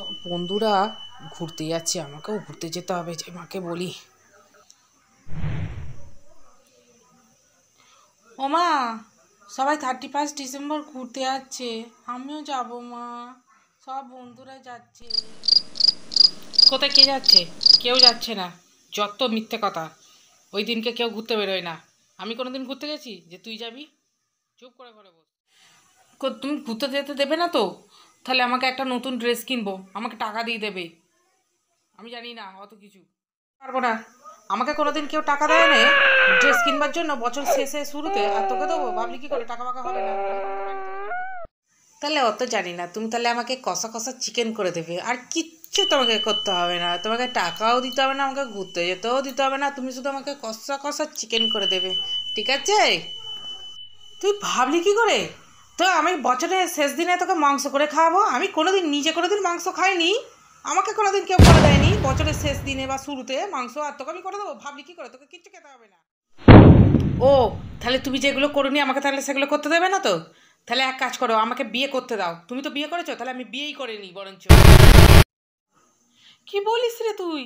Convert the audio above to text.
সব বন্ধুরা ঘুরতে যাচ্ছে আমাকেও ঘুরতে যেতে হবে যে মাকে বলি ও মা সবাই থার্টি ফার্স্ট ডিসেম্বর ঘুরতে যাচ্ছে আমিও যাব মা সব বন্ধুরা যাচ্ছে কোথায় কে যাচ্ছে কেউ যাচ্ছে না যত মিথ্যে কথা ওই দিনকে কেউ ঘুরতে বেরোয় না আমি কোনো দিন ঘুরতে গেছি যে তুই যাবি চুপ করে করে বল তুমি ঘুরতে যেতে দেবে না তো তাহলে আমাকে একটা নতুন ড্রেস কিনবো আমাকে টাকা দিয়ে দেবে আমি জানি না অত কিছু পারবো না আমাকে কোনোদিন কেউ টাকা দেয় না ড্রেস কিনবার জন্য বছর শেষে শুরুতে আর তোকে দেবো ভাবলি কি করে টাকা পাকা হবে না তাহলে অত জানি না তুমি তাহলে আমাকে কষা কষা চিকেন করে দেবে আর কিচ্ছু তোমাকে করতে হবে না তোমাকে টাকাও দিতে হবে না আমাকে ঘুরতে যেতেও দিতে হবে না তুমি শুধু আমাকে কষা কষা চিকেন করে দেবে ঠিক আছে তুই ভাবলি কি করে তো আমি বছরের শেষ দিনে তোকে মাংস করে খাওয়াবো আমি কোনোদিন নিজে কোনোদিন মাংস খাইনি আমাকে কোনোদিন কেউ করে দেয়নি বছরের শেষ দিনে বা শুরুতে মাংস আর তোকে আমি করে দেবো ভাবলি কী করে তোকে কিচ্ছু খেতে হবে না ও তাহলে তুমি যেগুলো করনি আমাকে তাহলে সেগুলো করতে দেবে না তো তাহলে এক কাজ করো আমাকে বিয়ে করতে দাও তুমি তো বিয়ে করেছো তাহলে আমি বিয়েই করে নিই বরঞ্চ কি বলিস রে তুই